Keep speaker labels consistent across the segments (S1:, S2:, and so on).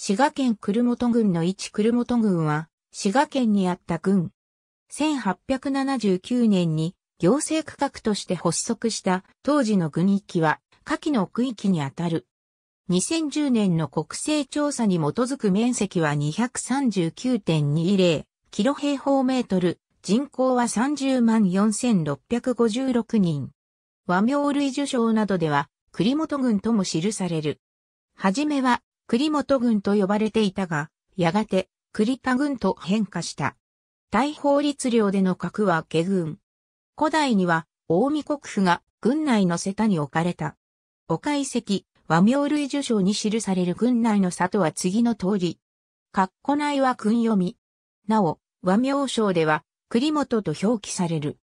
S1: 滋賀県久留本郡
S2: の一久留本郡は、滋賀県にあった郡。1879年に行政区画として発足した当時の郡域は、下記の区域にあたる。2010年の国勢調査に基づく面積は239.20キロ平方メートル、人口は30万4656人。和名類受賞などでは、栗本郡とも記される。はじめは栗本軍と呼ばれていたが、やがて栗田軍と変化した。大法律領での格は下軍。古代には大見国府が軍内の瀬田に置かれた。お解析、和名類受賞に記される軍内の里は次の通り。括弧内は訓読み。なお、和名賞では、栗本と表記される。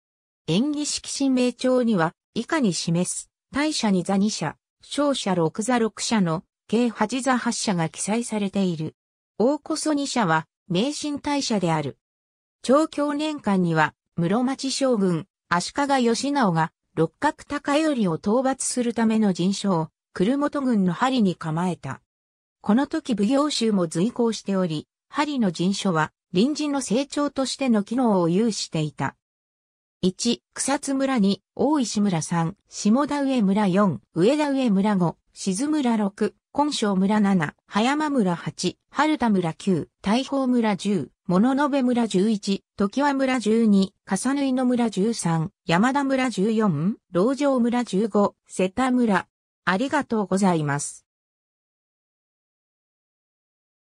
S2: 演技式神明帳には、以下に示す、大社に座二社、勝者六座六社の計8座8社が記載されている。大こそ2社は、明神大社である。長教年間には、室町将軍、足利義直が、六角高りを討伐するための人。将、久留本軍の針に構えた。この時奉行衆も随行しており、針の人所は、臨時の成長としての機能を有していた。1、草津村2、大石村3、下田上村4、上田上村5、静村6、根性村7、葉山村8、春田村9、大宝村10、物の部村11、時和村12、笠縫の村13、山田村14、老城村15、瀬田村。あ
S1: りがとうございます。